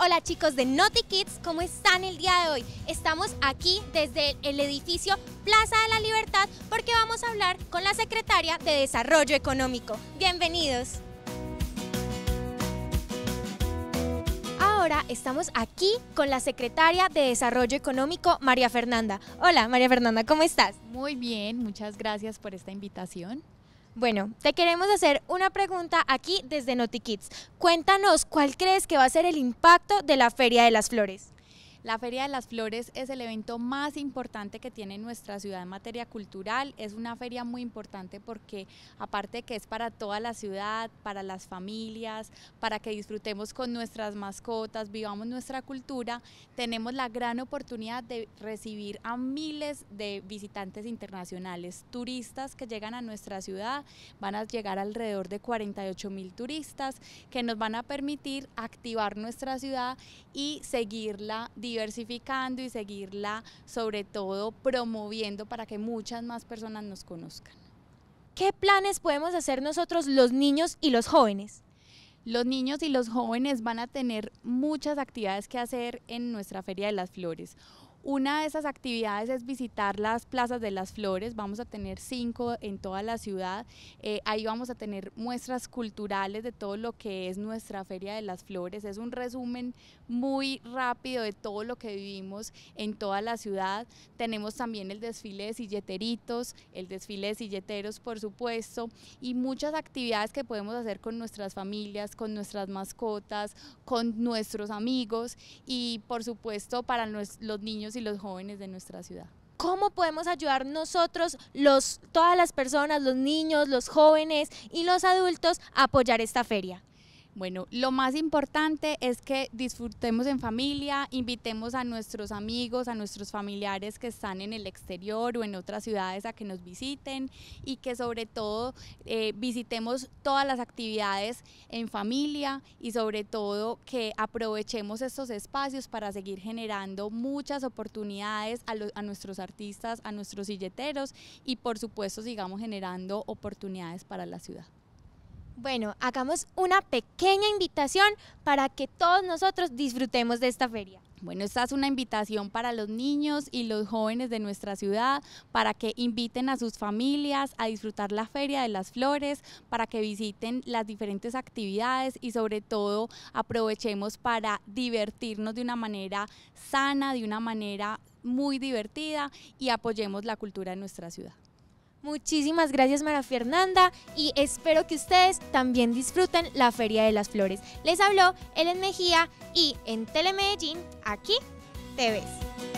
Hola chicos de Naughty Kids, ¿cómo están el día de hoy? Estamos aquí desde el edificio Plaza de la Libertad porque vamos a hablar con la Secretaria de Desarrollo Económico. Bienvenidos. Ahora estamos aquí con la Secretaria de Desarrollo Económico, María Fernanda. Hola María Fernanda, ¿cómo estás? Muy bien, muchas gracias por esta invitación. Bueno, te queremos hacer una pregunta aquí desde NotiKids. Cuéntanos, ¿cuál crees que va a ser el impacto de la Feria de las Flores? La Feria de las Flores es el evento más importante que tiene nuestra ciudad en materia cultural. Es una feria muy importante porque aparte que es para toda la ciudad, para las familias, para que disfrutemos con nuestras mascotas, vivamos nuestra cultura, tenemos la gran oportunidad de recibir a miles de visitantes internacionales, turistas que llegan a nuestra ciudad, van a llegar alrededor de 48 mil turistas que nos van a permitir activar nuestra ciudad y seguirla diversificando diversificando y seguirla sobre todo promoviendo para que muchas más personas nos conozcan. ¿Qué planes podemos hacer nosotros los niños y los jóvenes? Los niños y los jóvenes van a tener muchas actividades que hacer en nuestra Feria de las Flores. Una de esas actividades es visitar las plazas de las flores, vamos a tener cinco en toda la ciudad, eh, ahí vamos a tener muestras culturales de todo lo que es nuestra Feria de las Flores, es un resumen muy rápido de todo lo que vivimos en toda la ciudad, tenemos también el desfile de silleteritos, el desfile de silleteros por supuesto y muchas actividades que podemos hacer con nuestras familias, con nuestras mascotas, con nuestros amigos y por supuesto para los niños y los jóvenes de nuestra ciudad. ¿Cómo podemos ayudar nosotros, los, todas las personas, los niños, los jóvenes y los adultos a apoyar esta feria? Bueno, lo más importante es que disfrutemos en familia, invitemos a nuestros amigos, a nuestros familiares que están en el exterior o en otras ciudades a que nos visiten y que sobre todo eh, visitemos todas las actividades en familia y sobre todo que aprovechemos estos espacios para seguir generando muchas oportunidades a, a nuestros artistas, a nuestros silleteros y por supuesto sigamos generando oportunidades para la ciudad. Bueno, hagamos una pequeña invitación para que todos nosotros disfrutemos de esta feria. Bueno, esta es una invitación para los niños y los jóvenes de nuestra ciudad, para que inviten a sus familias a disfrutar la Feria de las Flores, para que visiten las diferentes actividades y sobre todo aprovechemos para divertirnos de una manera sana, de una manera muy divertida y apoyemos la cultura de nuestra ciudad. Muchísimas gracias Mara Fernanda y espero que ustedes también disfruten la Feria de las Flores. Les habló Ellen Mejía y en Telemedellín, aquí te ves.